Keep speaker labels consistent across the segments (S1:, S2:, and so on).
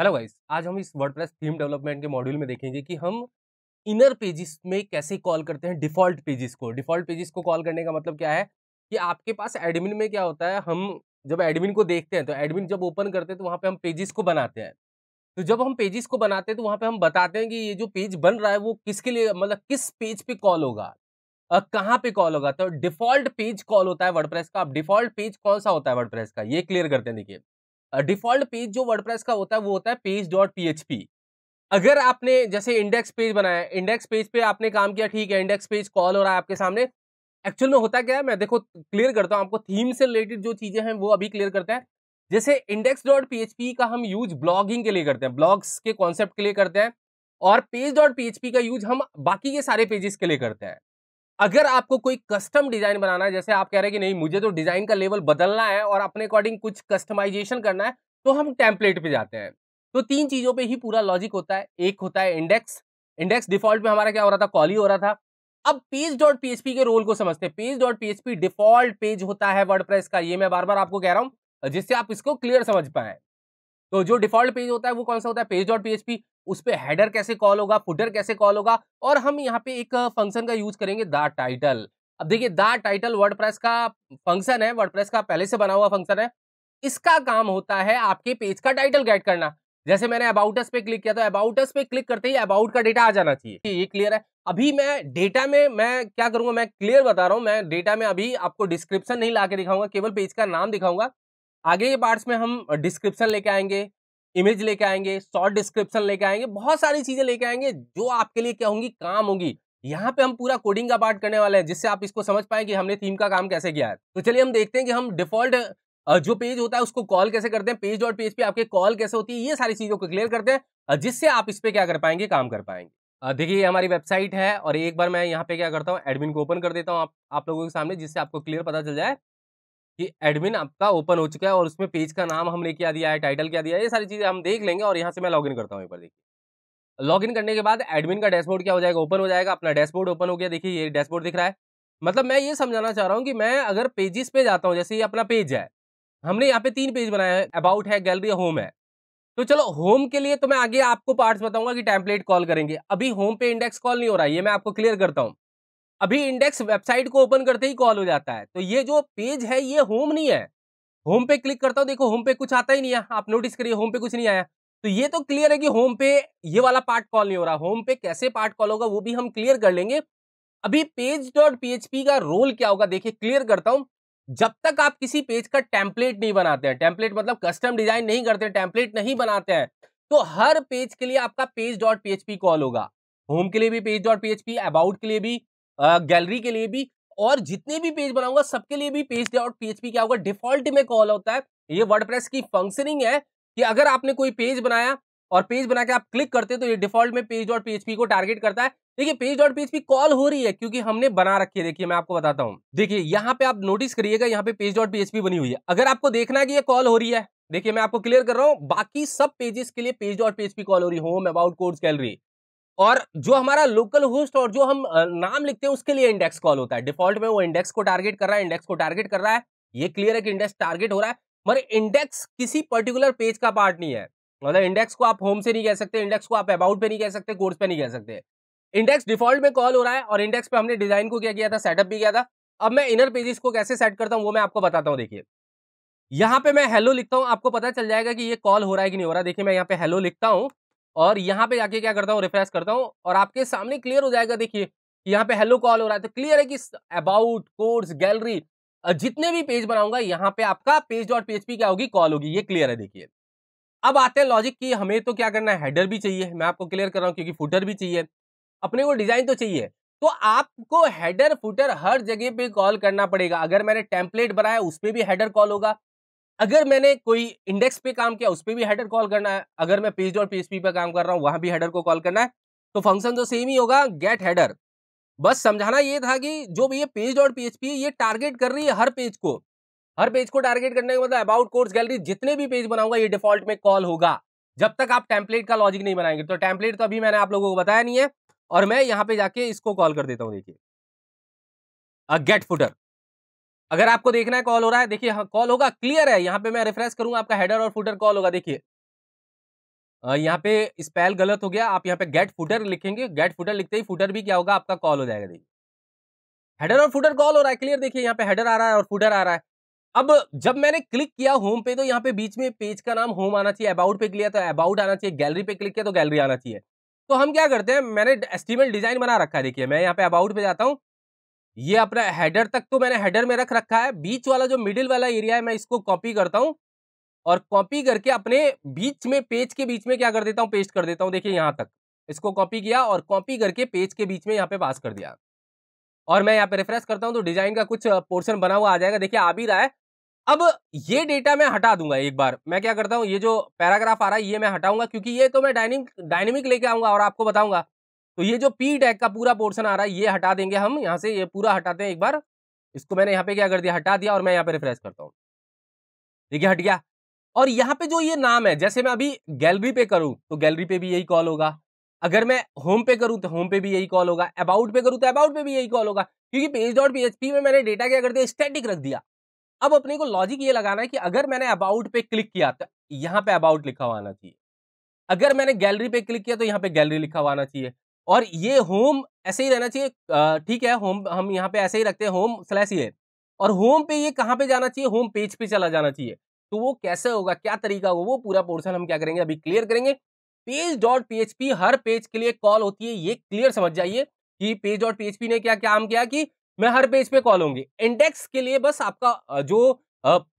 S1: Hello guys आज हम इस वर्डप्रेस थीम डेवलपमेंट के मॉड्यूल में देखेंगे कि हम इनर पेजेस में कैसे कॉल करते हैं डिफ़ॉल्ट पेजेस को डिफ़ॉल्ट पेजेस को कॉल करने का मतलब क्या है कि आपके पास एडमिन में क्या होता है हम जब एडमिन को देखते हैं तो एडमिन जब ओपन करते हैं तो वहाँ पर हम पेजेस को बनाते हैं तो जब हम पेजेस को बनाते हैं तो वहाँ पर हम बताते हैं कि ये जो पेज बन रहा है वो किसके लिए मतलब किस पेज पर कॉल होगा कहाँ पर कॉल होगा तो डिफ़ॉल्ट पेज कॉल होता है वर्डप्रेस का अब डिफ़ॉल्ट पेज कौन सा होता है वर्डप्रेस का ये क्लियर करते हैं देखिए डिफॉल्ट पेज जो वर्डप्रेस का होता है वो होता है पेज डॉट पी अगर आपने जैसे इंडेक्स पेज बनाया इंडेक्स पेज पे आपने काम किया ठीक है इंडेक्स पेज कॉल हो रहा है आपके सामने एक्चुअल में होता क्या है मैं देखो क्लियर करता हूँ आपको थीम से रिलेटेड जो चीज़ें हैं वो अभी क्लियर करते हैं जैसे इंडेक्स डॉट पी का हम यूज ब्लॉगिंग के लिए करते हैं ब्लॉग्स के कॉन्सेप्ट के लिए करते हैं और पेज डॉट पी का यूज हम बाकी के सारे पेजेस के लिए करते हैं अगर आपको कोई कस्टम डिजाइन बनाना है जैसे आप कह रहे हैं कि नहीं मुझे तो डिजाइन का लेवल बदलना है और अपने अकॉर्डिंग कुछ कस्टमाइजेशन करना है तो हम टेम्पलेट पे जाते हैं तो तीन चीजों पे ही पूरा लॉजिक होता है एक होता है इंडेक्स इंडेक्स डिफॉल्ट में हमारा क्या हो रहा था कॉली हो रहा था अब पेज डॉट पी के रोल को समझते हैं page dot P default page होता है वर्ड का ये मैं बार बार आपको कह रहा हूँ जिससे आप इसको क्लियर समझ पाए तो जो डिफॉल्ट पेज होता है वो कौन सा होता है पेज डॉट पीएचपी उस पर हेडर कैसे कॉल होगा फुटर कैसे कॉल होगा और हम यहाँ पे एक फंक्शन का यूज करेंगे द टाइटल अब देखिए द टाइटल वर्ड का फंक्शन है वर्ड का पहले से बना हुआ फंक्शन है इसका काम होता है आपके पेज का टाइटल गाइड करना जैसे मैंने अबाउटस पे क्लिक किया तो अबाउटस पे क्लिक करते ही अबाउट का डेटा आ जाना चाहिए ये क्लियर है अभी मैं डेटा में मैं क्या करूंगा मैं क्लियर बता रहा हूँ मैं डेटा में अभी आपको डिस्क्रिप्शन नहीं ला के दिखाऊंगा केवल पेज का नाम दिखाऊंगा आगे के पार्ट्स में हम डिस्क्रिप्शन लेके आएंगे इमेज लेके आएंगे शॉर्ट डिस्क्रिप्शन लेके आएंगे बहुत सारी चीजें लेके आएंगे जो आपके लिए क्या होंगी काम होंगी यहाँ पे हम पूरा कोडिंग का पार्ट करने वाले हैं जिससे आप इसको समझ पाए कि हमने थीम का काम कैसे किया है तो चलिए हम देखते हैं कि हम डिफॉल्ट जो पेज होता है उसको कॉल कैसे करते हैं पेज डॉट पेज पे आपके कॉल कैसे होती है ये सारी चीज़ों को क्लियर करते हैं जिससे आप इस पर क्या कर पाएंगे काम कर पाएंगे देखिए ये हमारी वेबसाइट है और एक बार मैं यहाँ पे क्या करता हूँ एडमिन को ओपन कर देता हूँ आप, आप लोगों के सामने जिससे आपको क्लियर पता चल जाए कि एडमिन आपका ओपन हो चुका है और उसमें पेज का नाम हमने क्या दिया है टाइटल क्या दिया है ये सारी चीज़ें हम देख लेंगे और यहाँ से मैं लॉगिन करता हूँ एक बार देखिए लॉगिन करने के बाद एडमिन का डैशबोर्ड क्या हो जाएगा ओपन हो जाएगा अपना डैशबोर्ड ओपन हो गया देखिए ये डैशबोर्ड दिख रहा है मतलब मैं ये समझाना चाह रहा हूँ कि मैं अगर पेजेस पे जाता हूँ जैसे ये अपना पेज है हमने यहाँ पे तीन पेज बनाया है अबाउट है गैलरी होम है तो चलो होम के लिए तो मैं आगे आपको पार्ट्स बताऊंगा कि टैंपलेट कॉल करेंगे अभी होम पे इंडेक्स कॉल नहीं हो रहा है ये मैं आपको क्लियर करता हूँ अभी इंडेक्स वेबसाइट को ओपन करते ही कॉल हो जाता है तो ये जो पेज है ये होम नहीं है होम पे क्लिक करता हूँ देखो होम पे कुछ आता ही नहीं है आप नोटिस करिए होम पे कुछ नहीं आया तो ये तो क्लियर है कि होम पे ये वाला पार्ट कॉल नहीं हो रहा होम पे कैसे पार्ट कॉल होगा वो भी हम क्लियर कर लेंगे अभी पेज डॉट पी का रोल क्या होगा देखिए क्लियर करता हूँ जब तक आप किसी पेज का टेम्पलेट नहीं बनाते हैं टेम्पलेट मतलब कस्टम डिजाइन नहीं करते टेम्पलेट नहीं बनाते हैं तो हर पेज के लिए आपका पेज डॉट पी कॉल होगा होम के लिए भी पेज डॉट पी अबाउट के लिए भी गैलरी के लिए भी और जितने भी पेज बनाऊंगा सबके लिए भी पेज लेआउट पीएचपी क्या होगा डिफॉल्ट में कॉल होता है ये वर्डप्रेस की फंक्शनिंग है कि अगर आपने कोई पेज बनाया और पेज बना के आप क्लिक करते हो तो ये डिफॉल्ट में पेज डॉट पीएचपी को टारगेट करता है देखिए पेज डॉट पीएचपी कॉल हो रही है क्योंकि हमने बना रखी है देखिए मैं आपको बताता हूँ देखिए यहाँ पे आप नोटिस करिएगा यहाँ पे पेज डॉट पीएचपी बनी हुई है अगर आपको देखना है कि ये कॉल हो रही है देखिए मैं आपको क्लियर कर रहा हूँ बाकी सब पेजेस के लिए पेज डॉट पीएचपी कॉल हो रही होम अबाउट कोर्स गैलरी और जो हमारा लोकल होस्ट और जो हम नाम लिखते हैं उसके लिए इंडेक्स कॉल होता है डिफॉल्ट में वो इंडेक्स को टारगेट कर रहा है इंडेक्स को टारगेट कर रहा है ये क्लियर है कि इंडेक्स टारगेट हो रहा है मगर इंडेक्स किसी पर्टिकुलर पेज का पार्ट नहीं है मतलब इंडेक्स को आप होम से नहीं कह सकते इंडेक्स को आप अबाउट पे नहीं कह सकते कोर्स पे नहीं कह सकते इंडेक्स डिफॉल्ट में कॉल हो रहा है और इंडेक्स पे हमने डिजाइन को क्या किया था सेटअप भी किया था अब मैं इनर पेजेस को कैसे सेट करता हूँ वो मैं आपको बताता हूँ देखिए यहाँ पे मैं हेलो लिखता हूँ आपको पता चल जाएगा कि ये कॉल हो रहा है कि नहीं हो रहा देखिए मैं यहाँ पे हेलो लिखता हूँ और यहाँ पे जाके क्या करता हूँ रिफ्रेश करता हूँ और आपके सामने क्लियर हो जाएगा देखिए यहाँ पे हेलो कॉल हो रहा है तो क्लियर है कि अबाउट कोर्स गैलरी जितने भी पेज बनाऊंगा यहाँ पे आपका पेज डॉट पी क्या होगी कॉल होगी ये क्लियर है देखिए अब आते हैं लॉजिक की हमें तो क्या करना है हेडर भी चाहिए मैं आपको क्लियर कर रहा हूँ क्योंकि फुटर भी चाहिए अपने को डिजाइन तो चाहिए तो आपको हेडर फुटर हर जगह पे कॉल करना पड़ेगा अगर मैंने टेम्पलेट बनाया उस पर भी हेडर कॉल होगा अगर मैंने कोई इंडेक्स पे काम किया उस पर भी हेडर कॉल करना है अगर मैं पेज और पीएसपी पे काम कर रहा हूँ वहां भी हेडर को कॉल करना है तो फंक्शन तो सेम ही होगा गेट हेडर बस समझाना ये था कि जो भी ये पेज और पीएचपी ये टारगेट कर रही है हर पेज को हर पेज को टारगेट करने का मतलब अबाउट कोर्स गैलरी जितने भी पेज बनाऊंगा ये डिफॉल्ट में कॉल होगा जब तक आप टेम्पलेट का लॉजिक नहीं बनाएंगे तो टेम्पलेट तो अभी मैंने आप लोगों को बताया नहीं है और मैं यहाँ पे जाके इसको कॉल कर देता हूँ देखिए गेट फुटर अगर आपको देखना है कॉल हो रहा है देखिए हाँ, कॉल होगा क्लियर है यहाँ पे मैं रिफ्रेश करूंगा आपका हेडर और फुटर कॉल होगा देखिए यहाँ पे स्पेल गलत हो गया आप यहाँ पे गेट फुटर लिखेंगे गेट फुटर लिखते ही फुटर भी क्या होगा आपका कॉल हो जाएगा देखिए हेडर और फुटर कॉल हो रहा है क्लियर देखिए यहाँ पे हेडर आ रहा है और फुटर आ रहा है अब जब मैंने क्लिक किया होम पे तो यहाँ पे बीच में पेज का नाम होम आना चाहिए अबाउट पे क्लिक तो अबाउट आना चाहिए गैलरी पे क्लिक किया तो गैलरी आना चाहिए तो हम क्या करते हैं मैंने एस्टिमेट डिजाइन बना रखा है देखिए मैं यहाँ पे अबाउट पे जाता हूँ ये अपना हेडर तक तो मैंने हेडर में रख रखा है बीच वाला जो मिडिल वाला एरिया है मैं इसको कॉपी करता हूँ और कॉपी करके अपने बीच में पेज के बीच में क्या कर देता हूँ पेस्ट कर देता हूँ देखिए यहाँ तक इसको कॉपी किया और कॉपी करके पेज के बीच में यहाँ पे पास कर दिया और मैं यहाँ पे रेफरेंस करता हूँ तो डिजाइन का कुछ पोर्शन बना हुआ आ जाएगा देखिए आ भी रहा है अब ये डेटा मैं हटा दूंगा एक बार मैं क्या करता हूँ ये जो पैराग्राफ आ रहा है ये मैं हटाऊंगा क्योंकि ये तो मैं डायनिंग डायनेमिक लेके आऊंगा और आपको बताऊंगा तो ये जो पी टैग का पूरा पोर्शन आ रहा है ये हटा देंगे हम यहाँ से ये पूरा हटाते हैं एक बार इसको मैंने यहाँ पे क्या कर दिया हटा दिया और मैं यहाँ पे रिफ्रेश करता हूँ देखिए हट गया और यहाँ पे जो ये नाम है जैसे मैं अभी गैलरी पे करूँ तो गैलरी पे भी यही कॉल होगा अगर मैं होम पे करूँ तो होम पे भी यही कॉल होगा अबाउट पे करूँ तो अबाउट पे भी यही कॉल होगा क्योंकि page dot P H P में मैंने डेटा क्या कर दिया स्टैटिक रख दिया अब अपने को लॉजिक ये लगाना है कि अगर मैंने अबाउट पे क्लिक किया तो यहाँ पे अबाउट लिखा हुआ आना चाहिए अगर मैंने गैलरी पे क्लिक किया तो यहाँ पे गैलरी लिखा हुआ आना चाहिए और ये होम ऐसे ही रहना चाहिए ठीक है होम हम यहाँ पे ऐसे ही रखते हैं होम स्लैश ये और होम पे ये कहाँ पे जाना चाहिए होम पेज पे चला जाना चाहिए तो वो कैसे होगा क्या तरीका होगा वो पूरा पोर्सन हम क्या करेंगे अभी क्लियर करेंगे पेज डॉट पी हर पेज के लिए कॉल होती है ये क्लियर समझ जाइए कि पेज डॉट पी ने क्या काम किया कि मैं हर पेज पे कॉल होंगे इंडेक्स के लिए बस आपका जो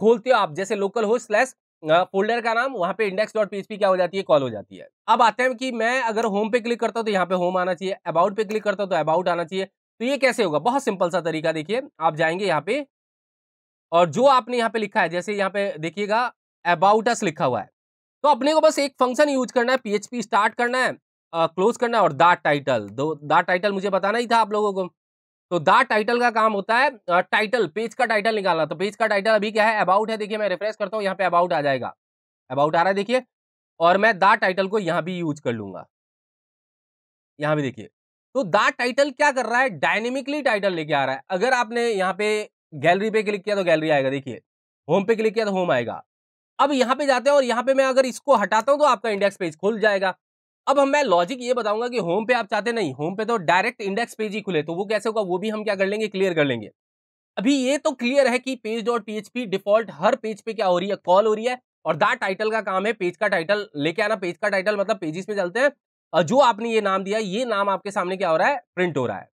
S1: खोलते हो आप जैसे लोकल हो स्लैश फोल्डर का नाम वहाँ पे इंडेक्स डॉट पी क्या हो जाती है कॉल हो जाती है अब आते हैं कि मैं अगर होम पे क्लिक करता हूँ तो यहाँ पे होम आना चाहिए अबाउट पे क्लिक करता हूँ तो अबाउट आना चाहिए तो ये कैसे होगा बहुत सिंपल सा तरीका देखिए आप जाएंगे यहाँ पे और जो आपने यहाँ पे लिखा है जैसे यहाँ पे देखिएगा अबाउट अस लिखा हुआ है तो अपने को बस एक फंक्शन यूज करना है पीएचपी स्टार्ट करना है क्लोज करना है और दैट टाइटल दो दैट टाइटल मुझे बताना ही था आप लोगों को तो द टाइटल का काम होता है टाइटल पेज का टाइटल निकालना तो पेज का टाइटल अभी क्या है अबाउट है देखिए मैं रिफ्रेश करता हूँ यहाँ पे अबाउट आ जाएगा अबाउट आ रहा है देखिए और मैं द टाइटल को यहाँ भी यूज कर लूंगा यहाँ भी देखिए तो द टाइटल क्या कर रहा है डायनेमिकली टाइटल लेके आ रहा है अगर आपने यहाँ पे गैलरी पे क्लिक किया तो गैलरी आएगा देखिए होम पे क्लिक किया तो होम आएगा अब यहाँ पे जाते हैं और यहाँ पे मैं अगर इसको हटाता हूँ तो आपका इंडेक्स पेज खुल जाएगा अब हम मैं लॉजिक ये बताऊंगा कि होम पे आप चाहते नहीं होम पे तो डायरेक्ट इंडेक्स पेज ही खुले तो वो कैसे होगा वो भी हम क्या कर लेंगे क्लियर कर लेंगे अभी ये तो क्लियर है कि पेज डॉट पी डिफॉल्ट हर पेज पे क्या हो रही है कॉल हो रही है और दैट टाइटल का काम है पेज का टाइटल लेके आना पेज का टाइटल मतलब पेजेस पे चलते हैं जो आपने ये नाम दिया ये नाम आपके सामने क्या हो रहा है प्रिंट हो रहा है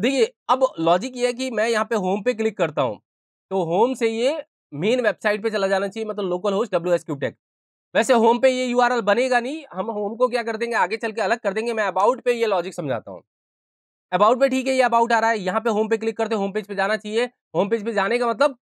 S1: देखिए अब लॉजिक ये है कि मैं यहाँ पे होम पे क्लिक करता हूँ तो होम से ये मेन वेबसाइट पे चला जाना चाहिए मतलब लोकल होस्ट डब्ल्यू एस क्यूटेक वैसे होम पे ये यूआरएल बनेगा नहीं हम होम को क्या कर देंगे आगे चल के अलग कर देंगे मैं अबाउट पे ये लॉजिक समझाता हूँ अबाउट पे ठीक है ये अबाउट आ रहा है यहाँ पे होम पे क्लिक करते होम पेज पे जाना चाहिए होम पेज पे जाने का मतलब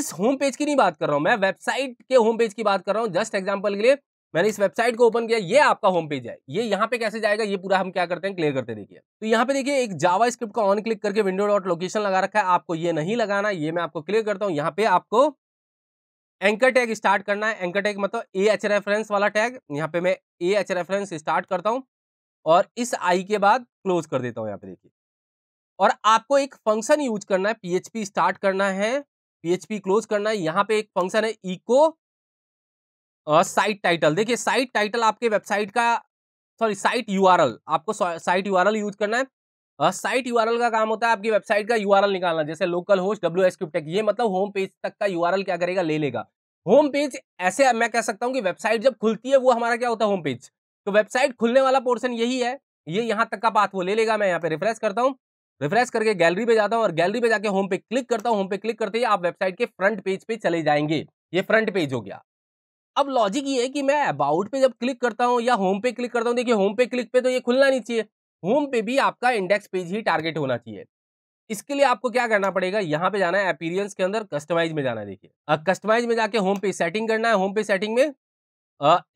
S1: इस होम पेज की नहीं बात कर रहा हूँ मैं वेबसाइट के होम पेज की बात कर रहा हूँ जस्ट एग्जाम्पल के लिए मैंने इस वेबसाइट को ओपन किया ये आपका होम पेज है ये यहाँ पे कैसे जाएगा ये पूरा हम क्या करते हैं क्लियर करते देखिए तो यहाँ पे देखिए एक जावा स्क्रिप्ट का ऑन क्लिक करके विंडो डॉट लोकेशन लगा रखा है आपको ये नहीं लगाना ये मैं आपको क्लियर करता हूँ यहाँ पे आपको एंकर टैग स्टार्ट करना है एंकर टैग मतलब ए एच रेफरेंस वाला टैग यहाँ पे मैं ए एच रेफरेंस स्टार्ट करता हूँ और इस आई के बाद क्लोज कर देता हूँ यहाँ पे देखिए और आपको एक फंक्शन यूज करना है पीएचपी स्टार्ट करना है पीएचपी क्लोज करना है यहाँ पे एक फंक्शन है इको साइट टाइटल देखिए साइट टाइटल आपके वेबसाइट का सॉरी साइट एल आपको साइट एल यूज करना है साइट यू का काम होता है आपकी वेबसाइट का यू निकालना जैसे local host W S tech ये मतलब होम पेज तक का यू क्या करेगा ले लेगा होम पेज ऐसे मैं कह सकता हूँ कि वेबसाइट जब खुलती है वो हमारा क्या होता है होम पेज तो वेबसाइट खुलने वाला पोर्सन यही है ये यहाँ तक का पाथ वो ले लेगा मैं यहाँ पे रिफ्रेश करता हूँ रिफ्रेश करके गैलरी पे जाता हूँ और गैलरी पे जाके होम पे क्लिक करता हूँ होम पे क्लिक करते ही आप वेबसाइट के फ्रंट पेज पे चले जाएंगे ये फ्रंट पेज हो गया अब लॉजिक ये है कि मैं अबाउट पे जब क्लिक करता हूँ या होम पे क्लिक करता हूँ देखिए होम पे क्लिक पे तो ये खुलना नहीं चाहिए होम पे भी आपका इंडेक्स पेज ही टारगेट होना चाहिए इसके लिए आपको क्या करना पड़ेगा यहाँ पे जाना है अपीरियंस के अंदर कस्टमाइज में जाना है देखिए कस्टमाइज में जाके होम पेज सेटिंग करना है होम पे सेटिंग में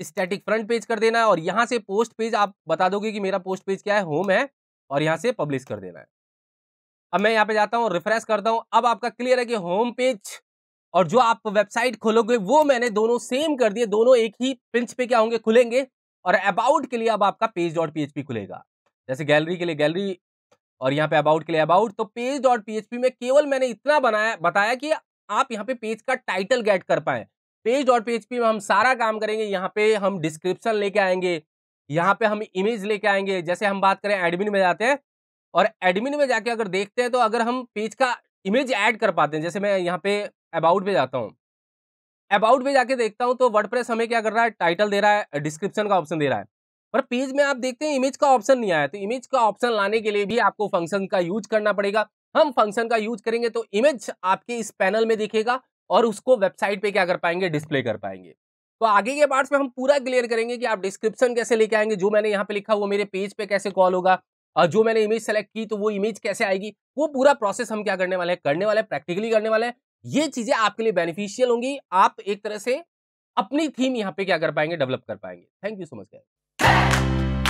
S1: स्टैटिक फ्रंट पेज कर देना है और यहाँ से पोस्ट पेज आप बता दोगे कि मेरा पोस्ट पेज क्या है होम है और यहाँ से पब्लिश कर देना है अब मैं यहाँ पे जाता हूँ रिफ्रेश करता हूँ अब आपका क्लियर है कि होम पेज और जो आप वेबसाइट खोलोगे वो मैंने दोनों सेम कर दिए दोनों एक ही पिंच पे क्या होंगे खुलेंगे और अबाउट के लिए अब आपका पेज डॉट पी खुलेगा जैसे गैलरी के लिए गैलरी और यहाँ पे अबाउट के लिए अबाउट तो पेज डॉट पी में केवल मैंने इतना बनाया बताया कि आप यहाँ पे पेज का टाइटल गेट कर पाए पेज डॉट पी में हम सारा काम करेंगे यहाँ पे हम डिस्क्रिप्शन लेके आएंगे यहाँ पे हम इमेज लेके आएंगे जैसे हम बात करें एडमिन में जाते हैं और एडमिन में जाके अगर देखते हैं तो अगर हम पेज का इमेज ऐड कर पाते हैं जैसे मैं यहाँ पे अबाउट पे जाता हूँ अबाउट पे जाके देखता हूँ तो वर्ड हमें क्या कर रहा है टाइटल दे रहा है डिस्क्रिप्शन का ऑप्शन दे रहा है पर पेज में आप देखते हैं इमेज का ऑप्शन नहीं आया तो इमेज का ऑप्शन लाने के लिए भी आपको फंक्शन का यूज करना पड़ेगा हम फंक्शन का यूज करेंगे तो इमेज आपके इस पैनल में दिखेगा और उसको वेबसाइट पे क्या कर पाएंगे डिस्प्ले कर पाएंगे तो आगे के पार्ट्स में हम पूरा क्लियर करेंगे कि आप डिस्क्रिप्शन कैसे लेके आएंगे जो मैंने यहाँ पे लिखा वो मेरे पेज पे कैसे कॉल होगा और जो मैंने इमेज सेलेक्ट की तो वो इमेज कैसे आएगी वो पूरा प्रोसेस हम क्या करने वाले हैं करने वाले प्रैक्टिकली करने वाले हैं ये चीजें आपके लिए बेनिफिशियल होंगी आप एक तरह से अपनी थीम यहाँ पे क्या कर पाएंगे डेवलप कर पाएंगे thank you so much Hey!